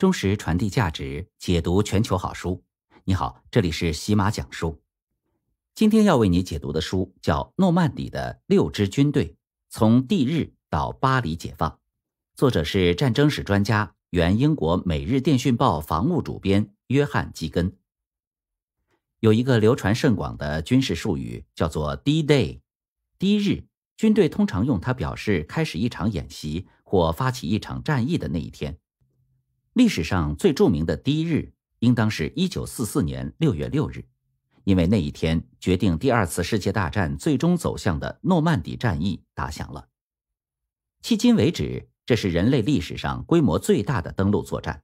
忠实传递价值，解读全球好书。你好，这里是喜马讲书。今天要为你解读的书叫《诺曼底的六支军队：从 D 日到巴黎解放》，作者是战争史专家、原英国《每日电讯报》防务主编约翰基根。有一个流传甚广的军事术语，叫做 D day，D 日，军队通常用它表示开始一场演习或发起一场战役的那一天。历史上最著名的第一日，应当是一九四四年六月六日，因为那一天决定第二次世界大战最终走向的诺曼底战役打响了。迄今为止，这是人类历史上规模最大的登陆作战，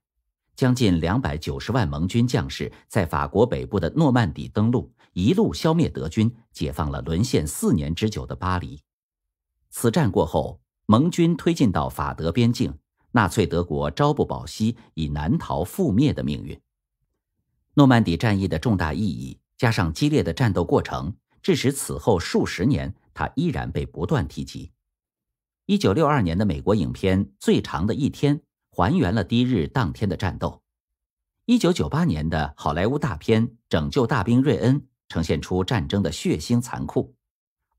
将近两百九十万盟军将士在法国北部的诺曼底登陆，一路消灭德军，解放了沦陷四年之久的巴黎。此战过后，盟军推进到法德边境。纳粹德国朝不保夕，已难逃覆灭的命运。诺曼底战役的重大意义，加上激烈的战斗过程，致使此后数十年，它依然被不断提及。一九六二年的美国影片《最长的一天》还原了第一日当天的战斗。一九九八年的好莱坞大片《拯救大兵瑞恩》呈现出战争的血腥残酷。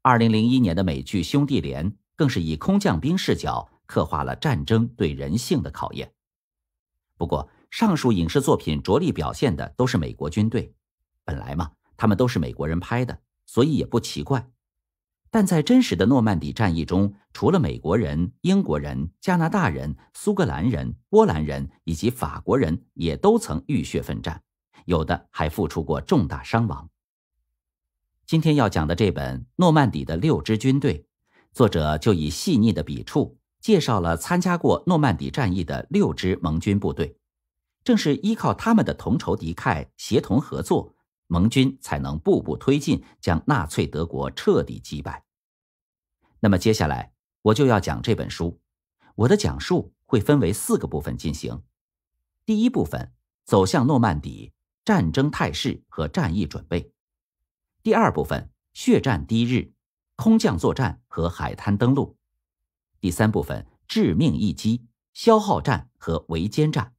二零零一年的美剧《兄弟连》更是以空降兵视角。刻画了战争对人性的考验。不过，上述影视作品着力表现的都是美国军队，本来嘛，他们都是美国人拍的，所以也不奇怪。但在真实的诺曼底战役中，除了美国人、英国人、加拿大人、苏格兰人、波兰人以及法国人，也都曾浴血奋战，有的还付出过重大伤亡。今天要讲的这本《诺曼底的六支军队》，作者就以细腻的笔触。介绍了参加过诺曼底战役的六支盟军部队，正是依靠他们的同仇敌忾、协同合作，盟军才能步步推进，将纳粹德国彻底击败。那么接下来我就要讲这本书，我的讲述会分为四个部分进行。第一部分走向诺曼底，战争态势和战役准备；第二部分血战第一日，空降作战和海滩登陆。第三部分：致命一击、消耗战和围歼战。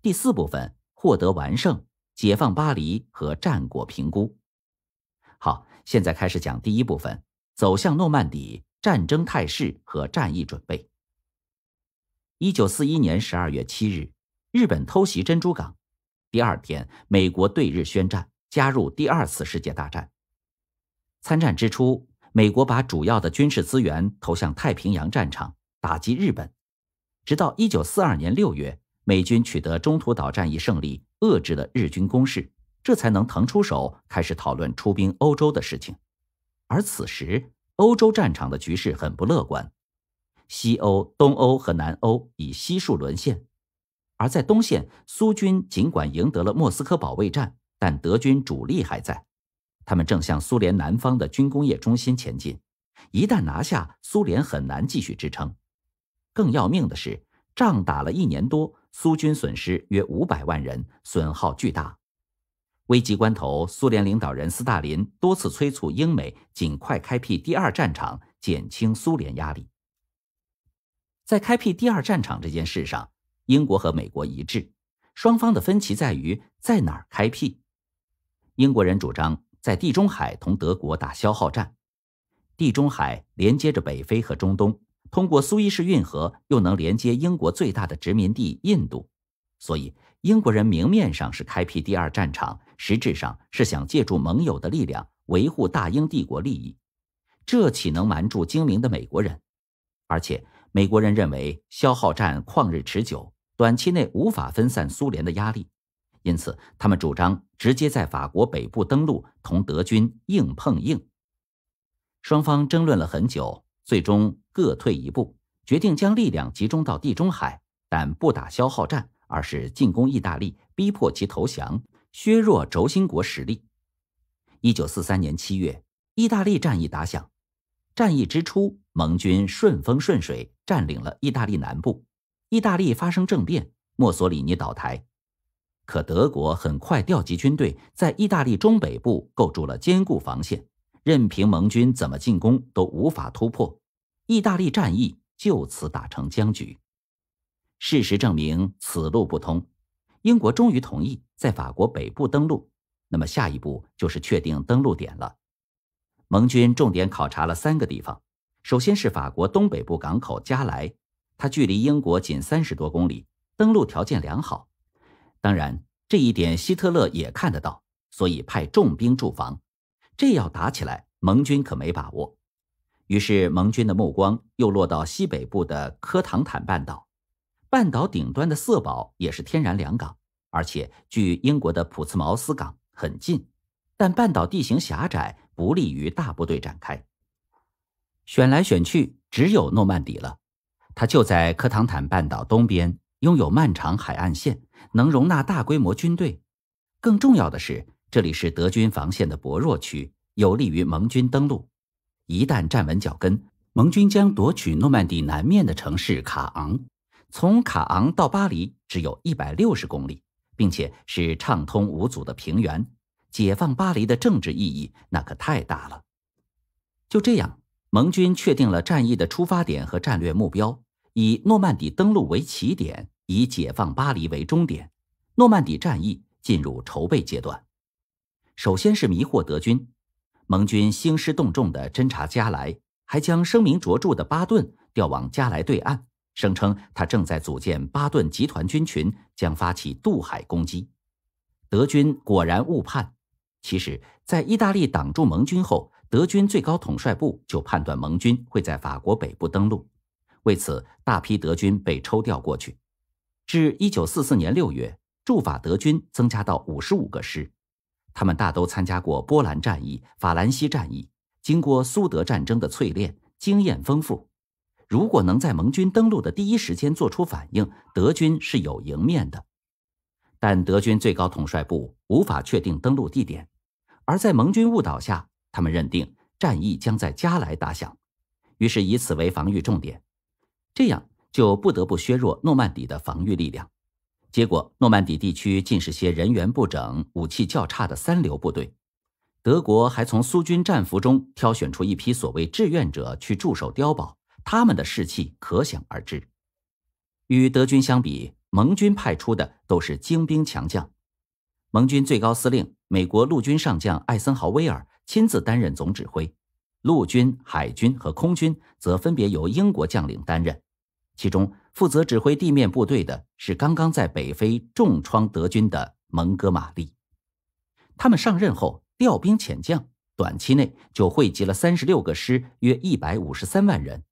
第四部分：获得完胜、解放巴黎和战果评估。好，现在开始讲第一部分：走向诺曼底、战争态势和战役准备。一九四一年十二月七日，日本偷袭珍珠港，第二天，美国对日宣战，加入第二次世界大战。参战之初。美国把主要的军事资源投向太平洋战场，打击日本，直到一九四二年六月，美军取得中途岛战役胜利，遏制了日军攻势，这才能腾出手开始讨论出兵欧洲的事情。而此时，欧洲战场的局势很不乐观，西欧、东欧和南欧已悉数沦陷，而在东线，苏军尽管赢得了莫斯科保卫战，但德军主力还在。他们正向苏联南方的军工业中心前进，一旦拿下苏联，很难继续支撑。更要命的是，仗打了一年多，苏军损失约五百万人，损耗巨大。危急关头，苏联领导人斯大林多次催促英美尽快开辟第二战场，减轻苏联压力。在开辟第二战场这件事上，英国和美国一致，双方的分歧在于在哪儿开辟。英国人主张。在地中海同德国打消耗战，地中海连接着北非和中东，通过苏伊士运河又能连接英国最大的殖民地印度，所以英国人明面上是开辟第二战场，实质上是想借助盟友的力量维护大英帝国利益，这岂能瞒住精明的美国人？而且美国人认为消耗战旷日持久，短期内无法分散苏联的压力。因此，他们主张直接在法国北部登陆，同德军硬碰硬。双方争论了很久，最终各退一步，决定将力量集中到地中海，但不打消耗战，而是进攻意大利，逼迫其投降，削弱轴心国实力。一九四三年七月，意大利战役打响。战役之初，盟军顺风顺水，占领了意大利南部。意大利发生政变，墨索里尼倒台。可德国很快调集军队，在意大利中北部构筑了坚固防线，任凭盟军怎么进攻都无法突破，意大利战役就此打成僵局。事实证明此路不通，英国终于同意在法国北部登陆。那么下一步就是确定登陆点了。盟军重点考察了三个地方，首先是法国东北部港口加莱，它距离英国仅三十多公里，登陆条件良好。当然，这一点希特勒也看得到，所以派重兵驻防。这要打起来，盟军可没把握。于是，盟军的目光又落到西北部的科唐坦半岛。半岛顶端的瑟堡也是天然良港，而且距英国的普茨茅斯港很近。但半岛地形狭窄，不利于大部队展开。选来选去，只有诺曼底了。它就在科唐坦半岛东边。拥有漫长海岸线，能容纳大规模军队。更重要的是，这里是德军防线的薄弱区，有利于盟军登陆。一旦站稳脚跟，盟军将夺取诺曼底南面的城市卡昂。从卡昂到巴黎只有一百六十公里，并且是畅通无阻的平原。解放巴黎的政治意义那可太大了。就这样，盟军确定了战役的出发点和战略目标。以诺曼底登陆为起点，以解放巴黎为终点，诺曼底战役进入筹备阶段。首先是迷惑德军，盟军兴师动众地侦察加莱，还将声名卓著的巴顿调往加莱对岸，声称他正在组建巴顿集团军群，将发起渡海攻击。德军果然误判，其实，在意大利挡住盟军后，德军最高统帅部就判断盟军会在法国北部登陆。为此，大批德军被抽调过去。至一九四四年六月，驻法德军增加到五十五个师。他们大都参加过波兰战役、法兰西战役，经过苏德战争的淬炼，经验丰富。如果能在盟军登陆的第一时间做出反应，德军是有迎面的。但德军最高统帅部无法确定登陆地点，而在盟军误导下，他们认定战役将在加莱打响，于是以此为防御重点。这样就不得不削弱诺曼底的防御力量，结果诺曼底地区尽是些人员不整、武器较差的三流部队。德国还从苏军战俘中挑选出一批所谓志愿者去驻守碉堡，他们的士气可想而知。与德军相比，盟军派出的都是精兵强将，盟军最高司令、美国陆军上将艾森豪威尔亲自担任总指挥。陆军、海军和空军则分别由英国将领担任，其中负责指挥地面部队的是刚刚在北非重创德军的蒙哥马利。他们上任后调兵遣将，短期内就汇集了三十六个师，约一百五十三万人。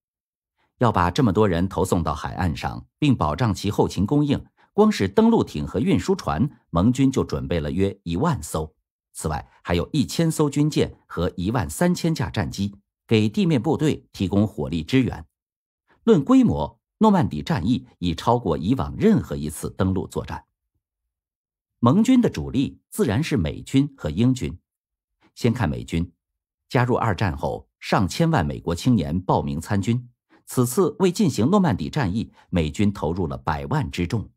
要把这么多人投送到海岸上，并保障其后勤供应，光是登陆艇和运输船，盟军就准备了约一万艘。此外，还有一千艘军舰和一万三千架战机，给地面部队提供火力支援。论规模，诺曼底战役已超过以往任何一次登陆作战。盟军的主力自然是美军和英军。先看美军，加入二战后，上千万美国青年报名参军。此次为进行诺曼底战役，美军投入了百万之众。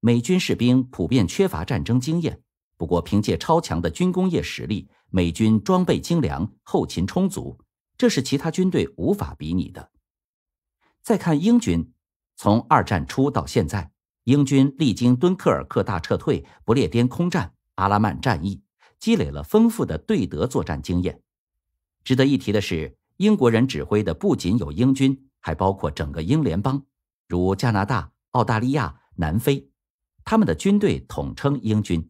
美军士兵普遍缺乏战争经验。不过，凭借超强的军工业实力，美军装备精良、后勤充足，这是其他军队无法比拟的。再看英军，从二战初到现在，英军历经敦刻尔克大撤退、不列颠空战、阿拉曼战役，积累了丰富的对德作战经验。值得一提的是，英国人指挥的不仅有英军，还包括整个英联邦，如加拿大、澳大利亚、南非，他们的军队统称英军。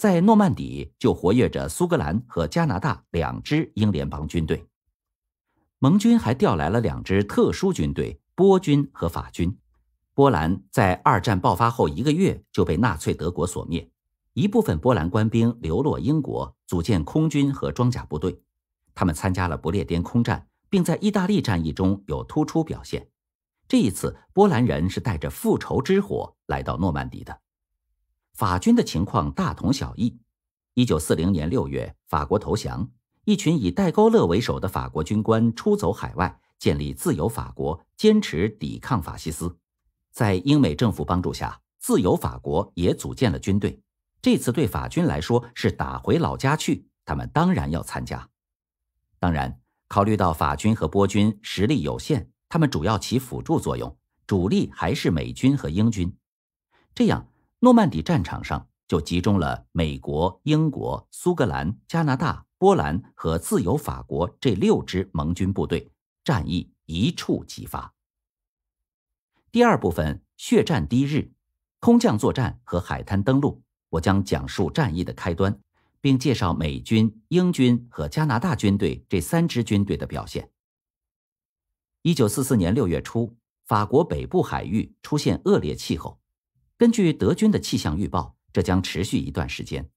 在诺曼底就活跃着苏格兰和加拿大两支英联邦军队。盟军还调来了两支特殊军队——波军和法军。波兰在二战爆发后一个月就被纳粹德国所灭，一部分波兰官兵流落英国，组建空军和装甲部队。他们参加了不列颠空战，并在意大利战役中有突出表现。这一次，波兰人是带着复仇之火来到诺曼底的。法军的情况大同小异。一九四零年六月，法国投降，一群以戴高乐为首的法国军官出走海外，建立自由法国，坚持抵抗法西斯。在英美政府帮助下，自由法国也组建了军队。这次对法军来说是打回老家去，他们当然要参加。当然，考虑到法军和波军实力有限，他们主要起辅助作用，主力还是美军和英军。这样。诺曼底战场上就集中了美国、英国、苏格兰、加拿大、波兰和自由法国这六支盟军部队，战役一触即发。第二部分：血战第一日，空降作战和海滩登陆。我将讲述战役的开端，并介绍美军、英军和加拿大军队这三支军队的表现。一九四四年六月初，法国北部海域出现恶劣气候。根据德军的气象预报，这将持续一段时间。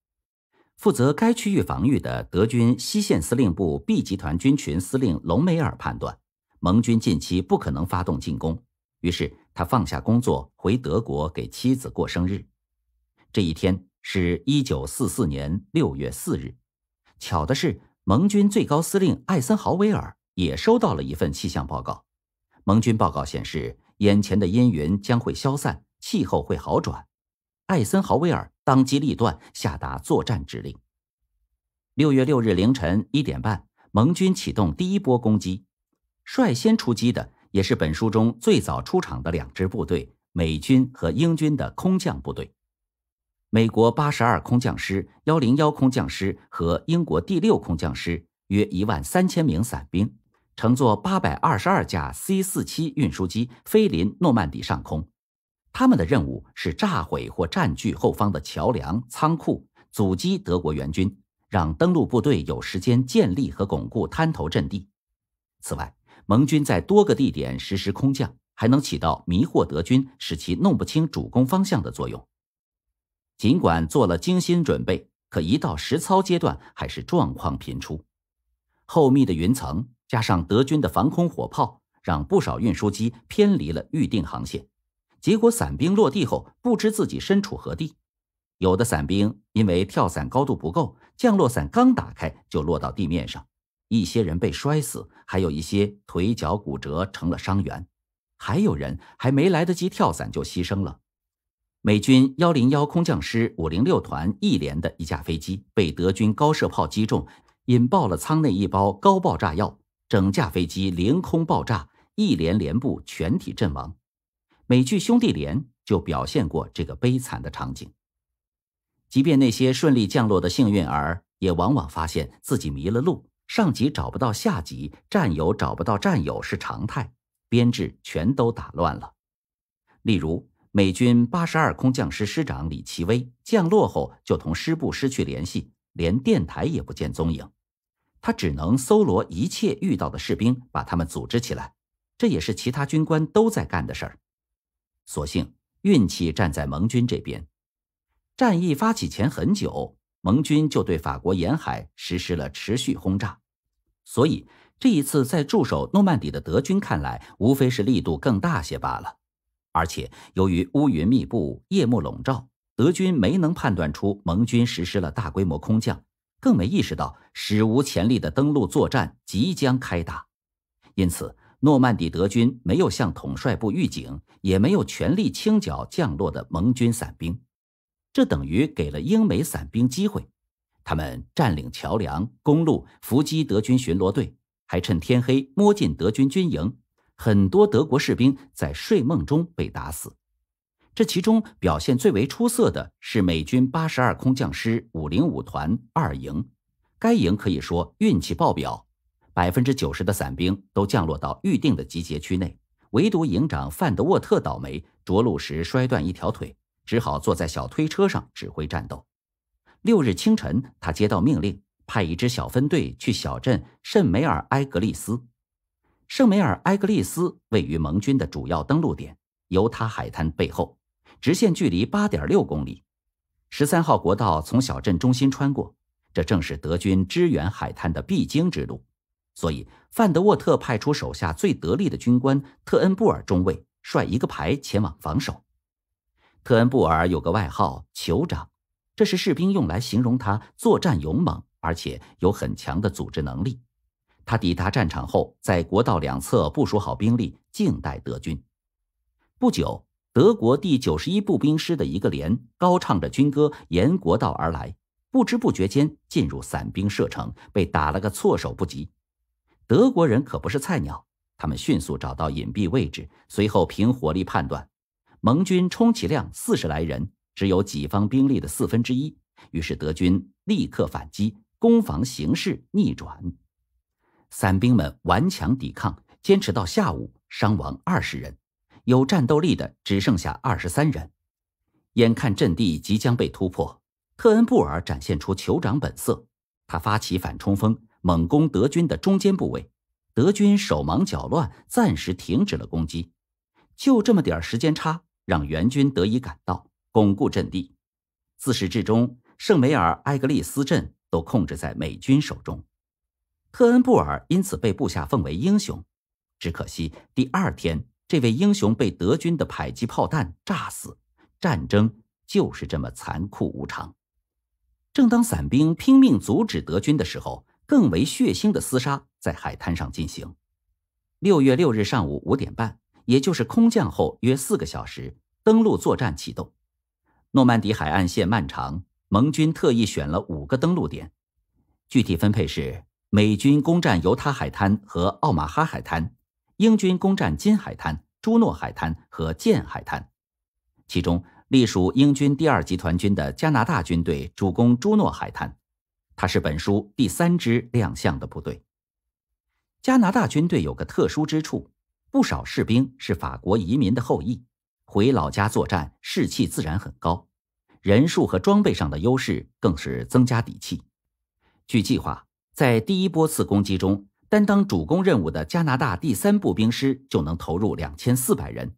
负责该区域防御的德军西线司令部 B 集团军群司令隆美尔判断，盟军近期不可能发动进攻。于是他放下工作，回德国给妻子过生日。这一天是一九四四年六月四日。巧的是，盟军最高司令艾森豪威尔也收到了一份气象报告。盟军报告显示，眼前的阴云将会消散。气候会好转，艾森豪威尔当机立断下达作战指令。六月六日凌晨一点半，盟军启动第一波攻击，率先出击的也是本书中最早出场的两支部队——美军和英军的空降部队。美国八十二空降师、幺零幺空降师和英国第六空降师约一万三千名伞兵，乘坐八百二十二架 C 四七运输机飞临诺曼底上空。他们的任务是炸毁或占据后方的桥梁、仓库，阻击德国援军，让登陆部队有时间建立和巩固滩头阵地。此外，盟军在多个地点实施空降，还能起到迷惑德军，使其弄不清主攻方向的作用。尽管做了精心准备，可一到实操阶段，还是状况频出。厚密的云层加上德军的防空火炮，让不少运输机偏离了预定航线。结果，伞兵落地后不知自己身处何地。有的伞兵因为跳伞高度不够，降落伞刚打开就落到地面上，一些人被摔死，还有一些腿脚骨折成了伤员，还有人还没来得及跳伞就牺牲了。美军幺零幺空降师五零六团一连的一架飞机被德军高射炮击中，引爆了舱内一包高爆炸药，整架飞机凌空爆炸，一连连部全体阵亡。美剧《兄弟连》就表现过这个悲惨的场景。即便那些顺利降落的幸运儿，也往往发现自己迷了路，上级找不到下级，战友找不到战友是常态，编制全都打乱了。例如，美军八十二空降师师长李奇微降落后就同师部失去联系，连电台也不见踪影，他只能搜罗一切遇到的士兵，把他们组织起来。这也是其他军官都在干的事儿。所幸运气站在盟军这边，战役发起前很久，盟军就对法国沿海实施了持续轰炸，所以这一次在驻守诺曼底的德军看来，无非是力度更大些罢了。而且由于乌云密布、夜幕笼罩，德军没能判断出盟军实施了大规模空降，更没意识到史无前例的登陆作战即将开打，因此。诺曼底德军没有向统帅部预警，也没有全力清剿降落的盟军伞兵，这等于给了英美伞兵机会。他们占领桥梁、公路，伏击德军巡逻队，还趁天黑摸进德军军营，很多德国士兵在睡梦中被打死。这其中表现最为出色的是美军八十二空降师五零五团二营，该营可以说运气爆表。百分之九十的伞兵都降落到预定的集结区内，唯独营长范德沃特倒霉，着陆时摔断一条腿，只好坐在小推车上指挥战斗。六日清晨，他接到命令，派一支小分队去小镇圣梅尔埃格利斯。圣梅尔埃格利斯位于盟军的主要登陆点犹他海滩背后，直线距离八点六公里。十三号国道从小镇中心穿过，这正是德军支援海滩的必经之路。所以，范德沃特派出手下最得力的军官特恩布尔中尉率一个排前往防守。特恩布尔有个外号“酋长”，这是士兵用来形容他作战勇猛，而且有很强的组织能力。他抵达战场后，在国道两侧部署好兵力，静待德军。不久，德国第九十一步兵师的一个连高唱着军歌沿国道而来，不知不觉间进入散兵射程，被打了个措手不及。德国人可不是菜鸟，他们迅速找到隐蔽位置，随后凭火力判断，盟军充其量四十来人，只有己方兵力的四分之一。于是德军立刻反击，攻防形势逆转。伞兵们顽强抵抗，坚持到下午，伤亡二十人，有战斗力的只剩下二十三人。眼看阵地即将被突破，特恩布尔展现出酋长本色，他发起反冲锋。猛攻德军的中间部位，德军手忙脚乱，暂时停止了攻击。就这么点时间差，让援军得以赶到，巩固阵地。自始至终，圣梅尔埃格利斯镇都控制在美军手中。特恩布尔因此被部下奉为英雄。只可惜第二天，这位英雄被德军的迫击炮弹炸死。战争就是这么残酷无常。正当伞兵拼命阻止德军的时候，更为血腥的厮杀在海滩上进行。六月六日上午五点半，也就是空降后约四个小时，登陆作战启动。诺曼底海岸线漫长，盟军特意选了五个登陆点。具体分配是：美军攻占犹他海滩和奥马哈海滩，英军攻占金海滩、朱诺海滩和剑海滩。其中，隶属英军第二集团军的加拿大军队主攻朱诺海滩。他是本书第三支亮相的部队。加拿大军队有个特殊之处，不少士兵是法国移民的后裔，回老家作战士气自然很高，人数和装备上的优势更是增加底气。据计划，在第一波次攻击中，担当主攻任务的加拿大第三步兵师就能投入两千四百人，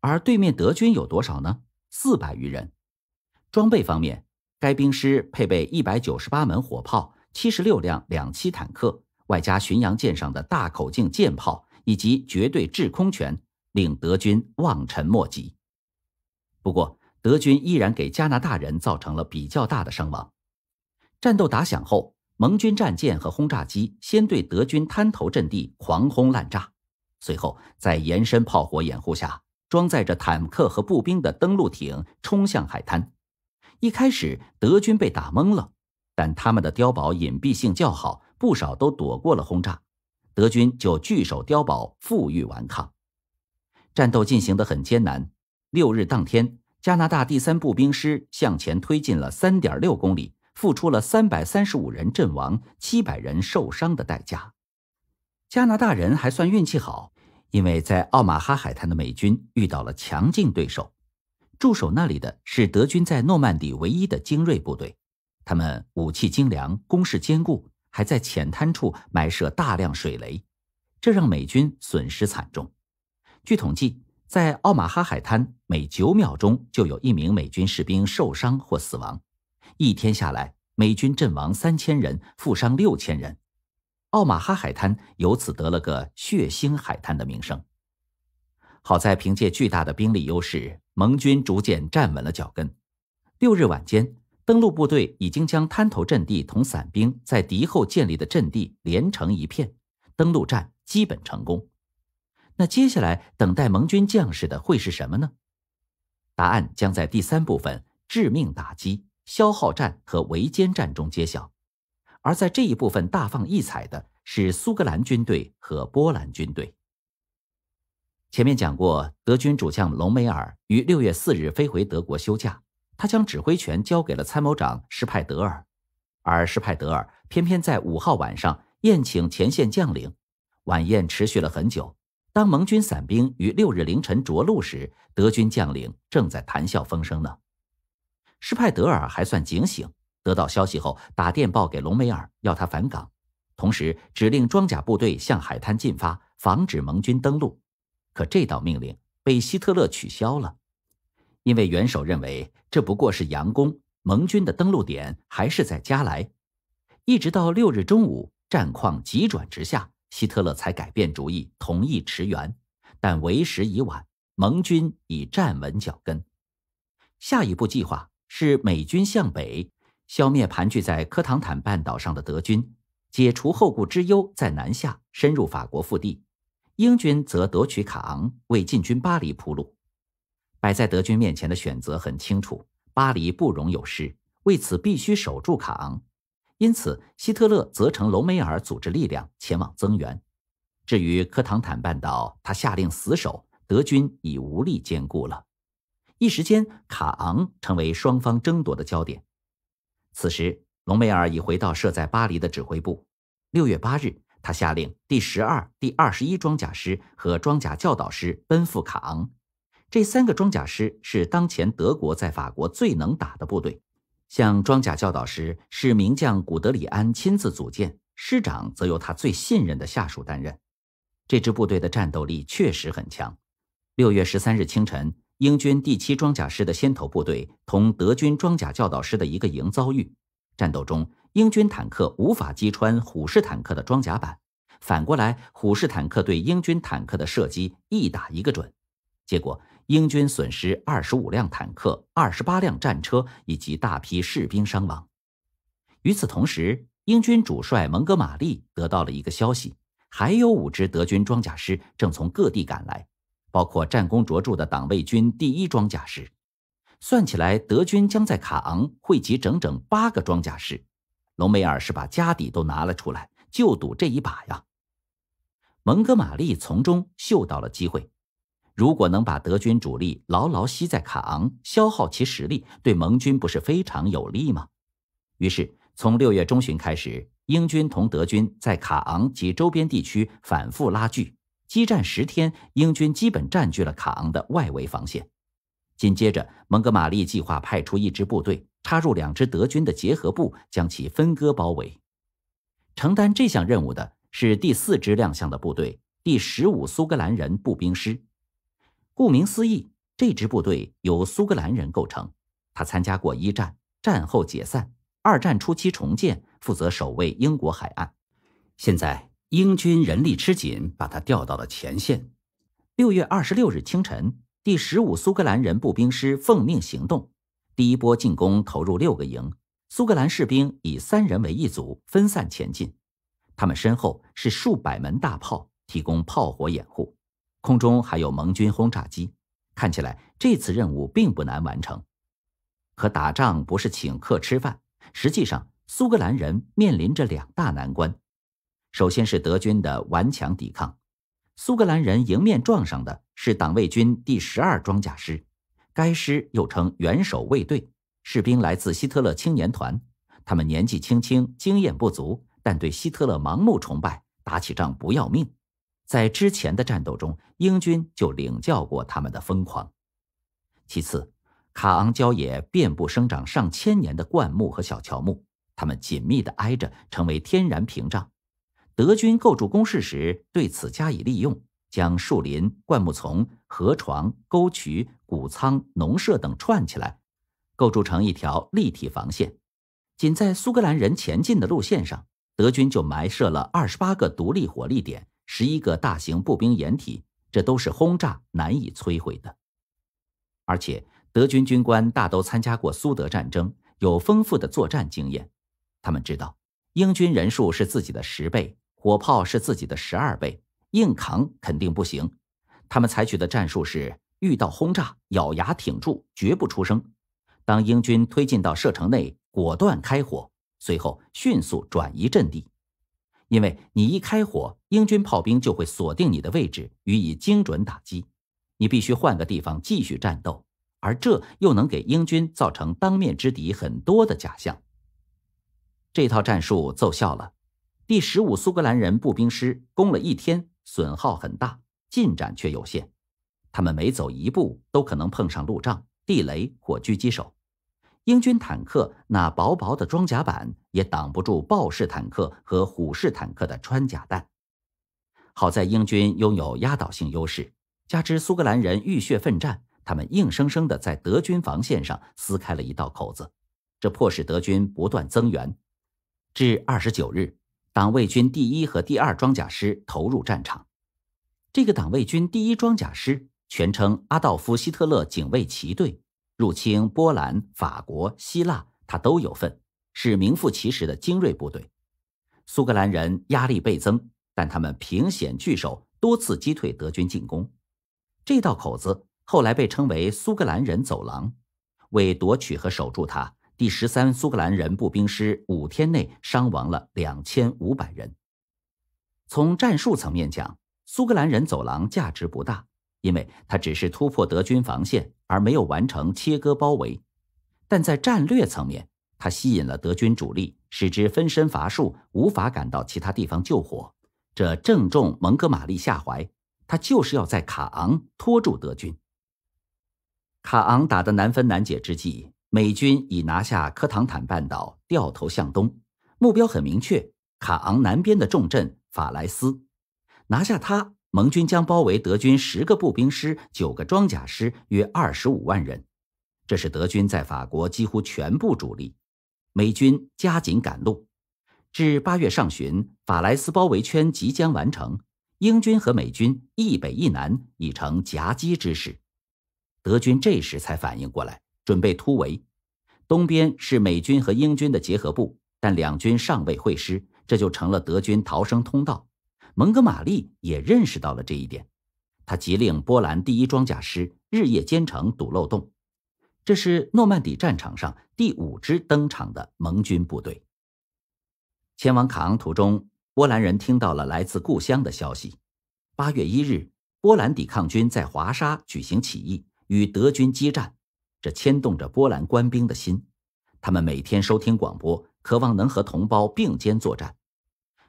而对面德军有多少呢？四百余人。装备方面。该兵师配备一百九十八门火炮、七十六辆两栖坦克，外加巡洋舰上的大口径舰炮，以及绝对制空权，令德军望尘莫及。不过，德军依然给加拿大人造成了比较大的伤亡。战斗打响后，盟军战舰和轰炸机先对德军滩头阵地狂轰滥炸，随后在延伸炮火掩护下，装载着坦克和步兵的登陆艇冲向海滩。一开始德军被打懵了，但他们的碉堡隐蔽性较好，不少都躲过了轰炸。德军就据守碉堡，负隅顽抗。战斗进行得很艰难。六日当天，加拿大第三步兵师向前推进了三点六公里，付出了三百三十五人阵亡、七百人受伤的代价。加拿大人还算运气好，因为在奥马哈海滩的美军遇到了强劲对手。驻守那里的是德军在诺曼底唯一的精锐部队，他们武器精良，工事坚固，还在浅滩处埋设大量水雷，这让美军损失惨重。据统计，在奥马哈海滩，每九秒钟就有一名美军士兵受伤或死亡，一天下来，美军阵亡三千人，负伤六千人，奥马哈海滩由此得了个“血腥海滩”的名声。好在凭借巨大的兵力优势，盟军逐渐站稳了脚跟。六日晚间，登陆部队已经将滩头阵地同伞兵在敌后建立的阵地连成一片，登陆战基本成功。那接下来等待盟军将士的会是什么呢？答案将在第三部分“致命打击、消耗战和围歼战”中揭晓。而在这一部分大放异彩的是苏格兰军队和波兰军队。前面讲过，德军主将隆美尔于六月四日飞回德国休假，他将指挥权交给了参谋长施派德尔，而施派德尔偏偏在五号晚上宴请前线将领，晚宴持续了很久。当盟军伞兵于六日凌晨着陆时，德军将领正在谈笑风生呢。施派德尔还算警醒，得到消息后打电报给隆美尔，要他返岗，同时指令装甲部队向海滩进发，防止盟军登陆。可这道命令被希特勒取消了，因为元首认为这不过是佯攻，盟军的登陆点还是在加莱。一直到六日中午，战况急转直下，希特勒才改变主意，同意驰援，但为时已晚，盟军已站稳脚跟。下一步计划是美军向北消灭盘踞在科唐坦半岛上的德军，解除后顾之忧，在南下深入法国腹地。英军则夺取卡昂，为进军巴黎铺路。摆在德军面前的选择很清楚：巴黎不容有失，为此必须守住卡昂。因此，希特勒责成隆美尔组织力量前往增援。至于科唐坦半岛，他下令死守，德军已无力兼顾了。一时间，卡昂成为双方争夺的焦点。此时，隆美尔已回到设在巴黎的指挥部。六月八日。他下令第十二、第二十一装甲师和装甲教导师奔赴卡昂。这三个装甲师是当前德国在法国最能打的部队。像装甲教导师是名将古德里安亲自组建，师长则由他最信任的下属担任。这支部队的战斗力确实很强。六月十三日清晨，英军第七装甲师的先头部队同德军装甲教导师的一个营遭遇，战斗中。英军坦克无法击穿虎式坦克的装甲板，反过来，虎式坦克对英军坦克的射击一打一个准。结果，英军损失二十五辆坦克、二十八辆战车以及大批士兵伤亡。与此同时，英军主帅蒙哥马利得到了一个消息：还有五支德军装甲师正从各地赶来，包括战功卓著的党卫军第一装甲师。算起来，德军将在卡昂汇集整整八个装甲师。隆美尔是把家底都拿了出来，就赌这一把呀。蒙哥马利从中嗅到了机会，如果能把德军主力牢牢吸在卡昂，消耗其实力，对盟军不是非常有利吗？于是，从六月中旬开始，英军同德军在卡昂及周边地区反复拉锯，激战十天，英军基本占据了卡昂的外围防线。紧接着，蒙哥马利计划派出一支部队。插入两支德军的结合部，将其分割包围。承担这项任务的是第四支亮相的部队——第十五苏格兰人步兵师。顾名思义，这支部队由苏格兰人构成。他参加过一战，战后解散，二战初期重建，负责守卫英国海岸。现在英军人力吃紧，把他调到了前线。六月二十六日清晨，第十五苏格兰人步兵师奉命行动。第一波进攻投入六个营，苏格兰士兵以三人为一组分散前进，他们身后是数百门大炮提供炮火掩护，空中还有盟军轰炸机。看起来这次任务并不难完成，可打仗不是请客吃饭。实际上，苏格兰人面临着两大难关：首先是德军的顽强抵抗，苏格兰人迎面撞上的是党卫军第十二装甲师。该师又称元首卫队，士兵来自希特勒青年团，他们年纪轻轻，经验不足，但对希特勒盲目崇拜，打起仗不要命。在之前的战斗中，英军就领教过他们的疯狂。其次，卡昂郊野遍布生长上千年的灌木和小乔木，它们紧密地挨着，成为天然屏障。德军构筑工事时，对此加以利用。将树林、灌木丛、河床、沟渠、谷仓、农舍等串起来，构筑成一条立体防线。仅在苏格兰人前进的路线上，德军就埋设了二十八个独立火力点，十一个大型步兵掩体，这都是轰炸难以摧毁的。而且，德军军官大都参加过苏德战争，有丰富的作战经验。他们知道，英军人数是自己的十倍，火炮是自己的十二倍。硬扛肯定不行，他们采取的战术是：遇到轰炸，咬牙挺住，绝不出声；当英军推进到射程内，果断开火，随后迅速转移阵地。因为你一开火，英军炮兵就会锁定你的位置，予以精准打击。你必须换个地方继续战斗，而这又能给英军造成当面之敌很多的假象。这套战术奏效了，第十五苏格兰人步兵师攻了一天。损耗很大，进展却有限。他们每走一步，都可能碰上路障、地雷或狙击手。英军坦克那薄薄的装甲板也挡不住豹式坦克和虎式坦克的穿甲弹。好在英军拥有压倒性优势，加之苏格兰人浴血奋战，他们硬生生地在德军防线上撕开了一道口子，这迫使德军不断增援。至二十九日。党卫军第一和第二装甲师投入战场。这个党卫军第一装甲师，全称阿道夫·希特勒警卫旗队，入侵波兰、法国、希腊，他都有份，是名副其实的精锐部队。苏格兰人压力倍增，但他们凭险据守，多次击退德军进攻。这道口子后来被称为苏格兰人走廊，为夺取和守住它。第十三苏格兰人步兵师五天内伤亡了两千五百人。从战术层面讲，苏格兰人走廊价值不大，因为它只是突破德军防线，而没有完成切割包围；但在战略层面，它吸引了德军主力，使之分身乏术，无法赶到其他地方救火。这正中蒙哥马利下怀，他就是要在卡昂拖住德军。卡昂打得难分难解之际。美军已拿下科唐坦半岛，掉头向东，目标很明确：卡昂南边的重镇法莱斯。拿下它，盟军将包围德军十个步兵师、九个装甲师，约二十五万人。这是德军在法国几乎全部主力。美军加紧赶路，至八月上旬，法莱斯包围圈即将完成。英军和美军一北一南，已成夹击之势。德军这时才反应过来。准备突围，东边是美军和英军的结合部，但两军尚未会师，这就成了德军逃生通道。蒙哥马利也认识到了这一点，他急令波兰第一装甲师日夜兼程堵漏洞。这是诺曼底战场上第五支登场的盟军部队。前往卡昂途中，波兰人听到了来自故乡的消息：八月一日，波兰抵抗军在华沙举行起义，与德军激战。这牵动着波兰官兵的心，他们每天收听广播，渴望能和同胞并肩作战。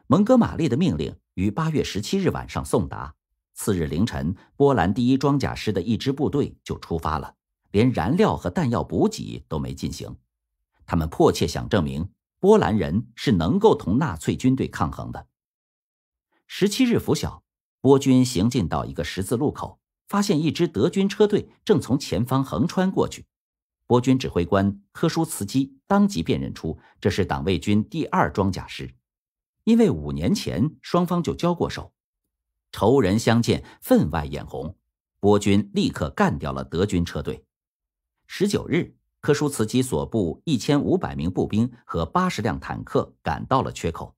蒙哥马利的命令于八月十七日晚上送达，次日凌晨，波兰第一装甲师的一支部队就出发了，连燃料和弹药补给都没进行。他们迫切想证明波兰人是能够同纳粹军队抗衡的。十七日拂晓，波军行进到一个十字路口。发现一支德军车队正从前方横穿过去，波军指挥官科舒茨基当即辨认出这是党卫军第二装甲师，因为五年前双方就交过手，仇人相见分外眼红，波军立刻干掉了德军车队。十九日，科舒茨基所部一千五百名步兵和八十辆坦克赶到了缺口，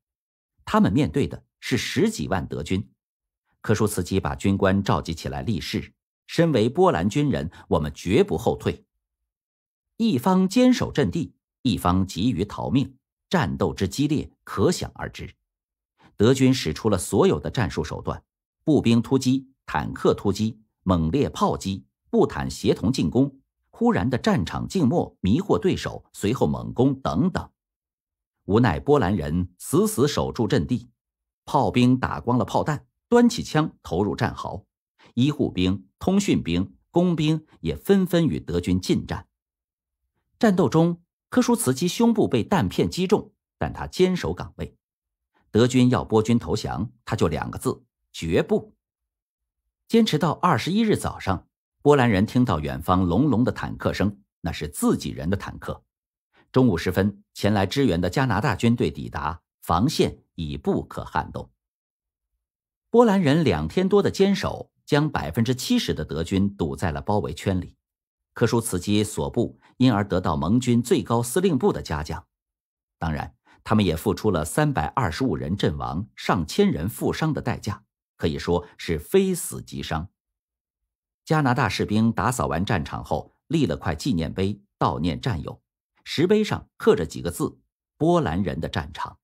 他们面对的是十几万德军。克舒茨基把军官召集起来立誓：“身为波兰军人，我们绝不后退。”一方坚守阵地，一方急于逃命，战斗之激烈可想而知。德军使出了所有的战术手段：步兵突击、坦克突击、猛烈炮击、步坦协同进攻，忽然的战场静默迷惑对手，随后猛攻等等。无奈波兰人死死守住阵地，炮兵打光了炮弹。端起枪，投入战壕。医护兵、通讯兵、工兵也纷纷与德军近战。战斗中，科舒茨基胸部被弹片击中，但他坚守岗位。德军要波军投降，他就两个字：绝不。坚持到二十一日早上，波兰人听到远方隆隆的坦克声，那是自己人的坦克。中午时分，前来支援的加拿大军队抵达，防线已不可撼动。波兰人两天多的坚守，将百分之七十的德军堵在了包围圈里。科舒茨基所部因而得到盟军最高司令部的嘉奖。当然，他们也付出了三百二十五人阵亡、上千人负伤的代价，可以说是非死即伤。加拿大士兵打扫完战场后，立了块纪念碑悼念战友。石碑上刻着几个字：“波兰人的战场。”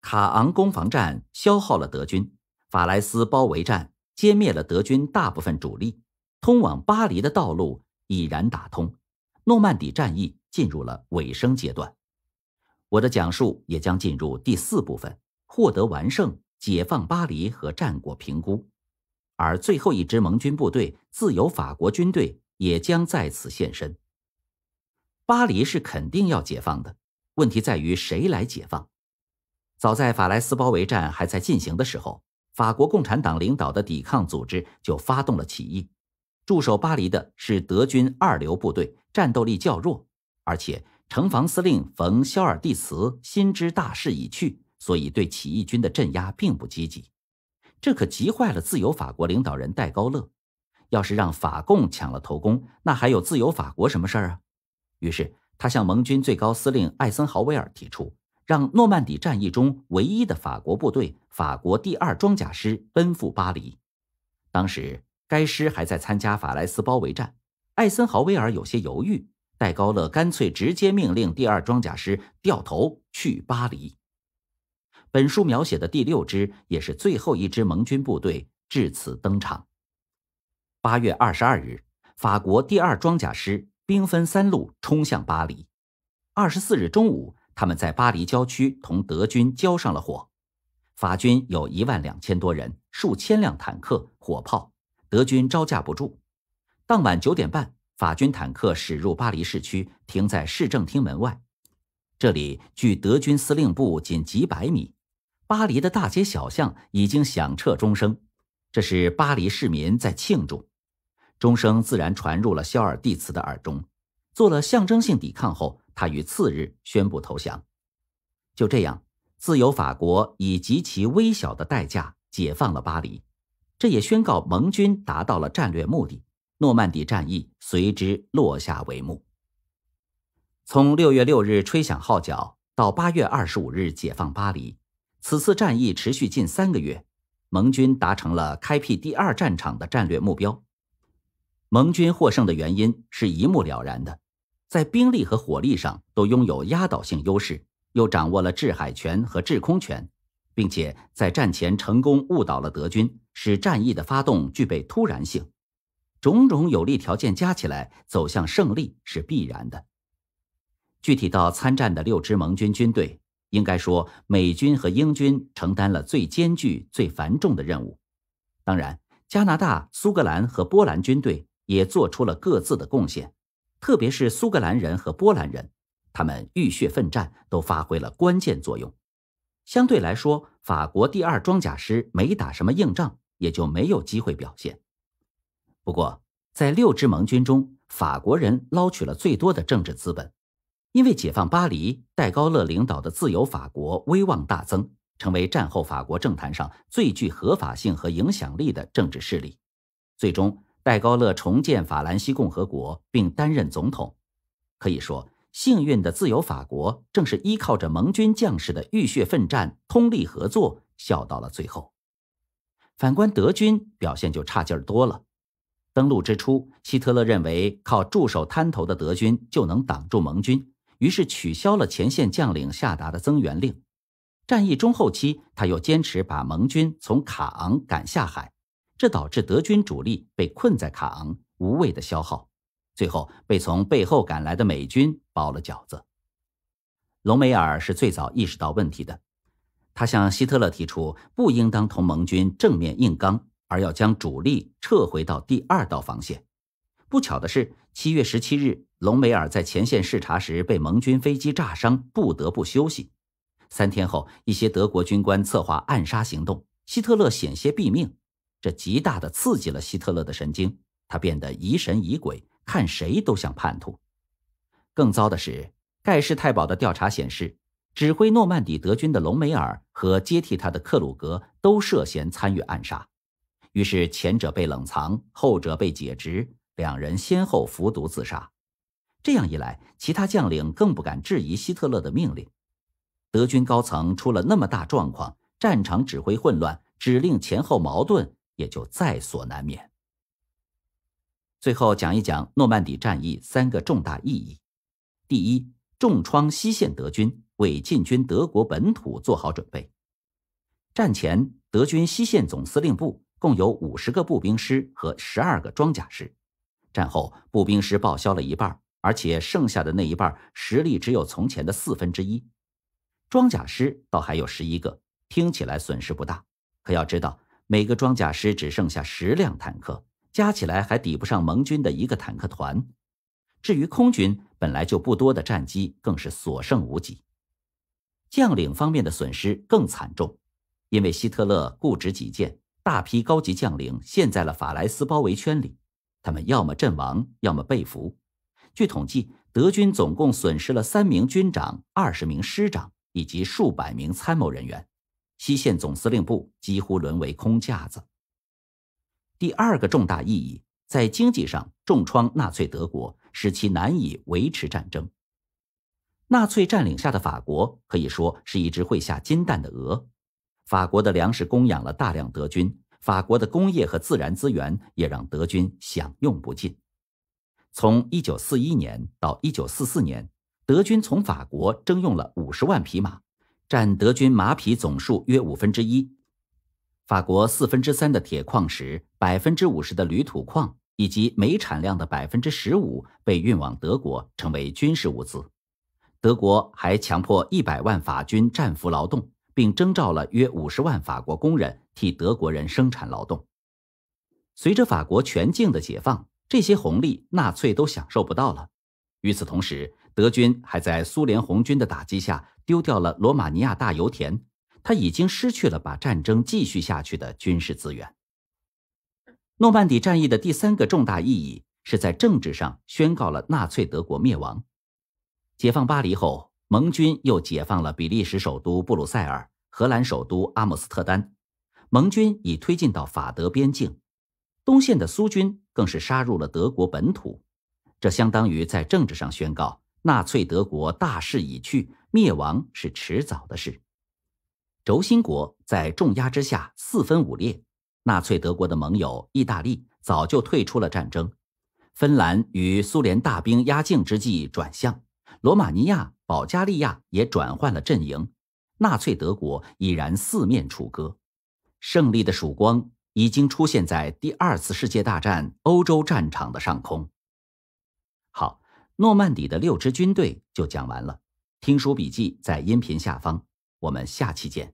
卡昂攻防战消耗了德军。法莱斯包围战歼灭了德军大部分主力，通往巴黎的道路已然打通，诺曼底战役进入了尾声阶段。我的讲述也将进入第四部分：获得完胜、解放巴黎和战果评估。而最后一支盟军部队——自由法国军队，也将在此现身。巴黎是肯定要解放的，问题在于谁来解放。早在法莱斯包围战还在进行的时候。法国共产党领导的抵抗组织就发动了起义。驻守巴黎的是德军二流部队，战斗力较弱，而且城防司令冯肖尔蒂茨心知大势已去，所以对起义军的镇压并不积极。这可急坏了自由法国领导人戴高乐。要是让法共抢了头功，那还有自由法国什么事儿啊？于是他向盟军最高司令艾森豪威尔提出。让诺曼底战役中唯一的法国部队——法国第二装甲师奔赴巴黎。当时该师还在参加法莱斯包围战，艾森豪威尔有些犹豫，戴高乐干脆直接命令第二装甲师掉头去巴黎。本书描写的第六支，也是最后一支盟军部队，至此登场。八月二十二日，法国第二装甲师兵分三路冲向巴黎。二十四日中午。他们在巴黎郊区同德军交上了火，法军有一万两千多人，数千辆坦克、火炮，德军招架不住。当晚九点半，法军坦克驶入巴黎市区，停在市政厅门外。这里距德军司令部仅几百米。巴黎的大街小巷已经响彻钟声，这是巴黎市民在庆祝。钟声自然传入了肖尔蒂茨的耳中。做了象征性抵抗后。他于次日宣布投降，就这样，自由法国以极其微小的代价解放了巴黎，这也宣告盟军达到了战略目的。诺曼底战役随之落下帷幕。从六月六日吹响号角到八月二十五日解放巴黎，此次战役持续近三个月，盟军达成了开辟第二战场的战略目标。盟军获胜的原因是一目了然的。在兵力和火力上都拥有压倒性优势，又掌握了制海权和制空权，并且在战前成功误导了德军，使战役的发动具备突然性。种种有利条件加起来，走向胜利是必然的。具体到参战的六支盟军军队，应该说美军和英军承担了最艰巨、最繁重的任务。当然，加拿大、苏格兰和波兰军队也做出了各自的贡献。特别是苏格兰人和波兰人，他们浴血奋战，都发挥了关键作用。相对来说，法国第二装甲师没打什么硬仗，也就没有机会表现。不过，在六支盟军中，法国人捞取了最多的政治资本，因为解放巴黎，戴高乐领导的自由法国威望大增，成为战后法国政坛上最具合法性和影响力的政治势力。最终。戴高乐重建法兰西共和国并担任总统，可以说幸运的自由法国正是依靠着盟军将士的浴血奋战、通力合作，笑到了最后。反观德军表现就差劲儿多了。登陆之初，希特勒认为靠驻守滩头的德军就能挡住盟军，于是取消了前线将领下达的增援令。战役中后期，他又坚持把盟军从卡昂赶下海。这导致德军主力被困在卡昂，无谓的消耗，最后被从背后赶来的美军包了饺子。隆美尔是最早意识到问题的，他向希特勒提出，不应当同盟军正面硬刚，而要将主力撤回到第二道防线。不巧的是，七月十七日，隆美尔在前线视察时被盟军飞机炸伤，不得不休息。三天后，一些德国军官策划暗杀行动，希特勒险些毙命。这极大的刺激了希特勒的神经，他变得疑神疑鬼，看谁都像叛徒。更糟的是，盖世太保的调查显示，指挥诺曼底德军的隆美尔和接替他的克鲁格都涉嫌参与暗杀，于是前者被冷藏，后者被解职，两人先后服毒自杀。这样一来，其他将领更不敢质疑希特勒的命令。德军高层出了那么大状况，战场指挥混乱，指令前后矛盾。也就在所难免。最后讲一讲诺曼底战役三个重大意义：第一，重创西线德军，为进军德国本土做好准备。战前，德军西线总司令部共有五十个步兵师和十二个装甲师；战后，步兵师报销了一半，而且剩下的那一半实力只有从前的四分之一；装甲师倒还有十一个，听起来损失不大。可要知道。每个装甲师只剩下十辆坦克，加起来还抵不上盟军的一个坦克团。至于空军，本来就不多的战机更是所剩无几。将领方面的损失更惨重，因为希特勒固执己见，大批高级将领陷在了法莱斯包围圈里，他们要么阵亡，要么被俘。据统计，德军总共损失了三名军长、二十名师长以及数百名参谋人员。西线总司令部几乎沦为空架子。第二个重大意义在经济上重创纳粹德国，使其难以维持战争。纳粹占领下的法国可以说是一只会下金蛋的鹅，法国的粮食供养了大量德军，法国的工业和自然资源也让德军享用不尽。从一九四一年到一九四四年，德军从法国征用了五十万匹马。占德军马匹总数约五分之一，法国四分之三的铁矿石、百分之五十的铝土矿以及煤产量的百分之十五被运往德国，成为军事物资。德国还强迫一百万法军战俘劳动，并征召了约五十万法国工人替德国人生产劳动。随着法国全境的解放，这些红利纳粹都享受不到了。与此同时，德军还在苏联红军的打击下丢掉了罗马尼亚大油田，他已经失去了把战争继续下去的军事资源。诺曼底战役的第三个重大意义是在政治上宣告了纳粹德国灭亡。解放巴黎后，盟军又解放了比利时首都布鲁塞尔、荷兰首都阿姆斯特丹，盟军已推进到法德边境，东线的苏军更是杀入了德国本土。这相当于在政治上宣告，纳粹德国大势已去，灭亡是迟早的事。轴心国在重压之下四分五裂，纳粹德国的盟友意大利早就退出了战争，芬兰与苏联大兵压境之际转向，罗马尼亚、保加利亚也转换了阵营，纳粹德国已然四面楚歌，胜利的曙光已经出现在第二次世界大战欧洲战场的上空。好，诺曼底的六支军队就讲完了。听书笔记在音频下方，我们下期见。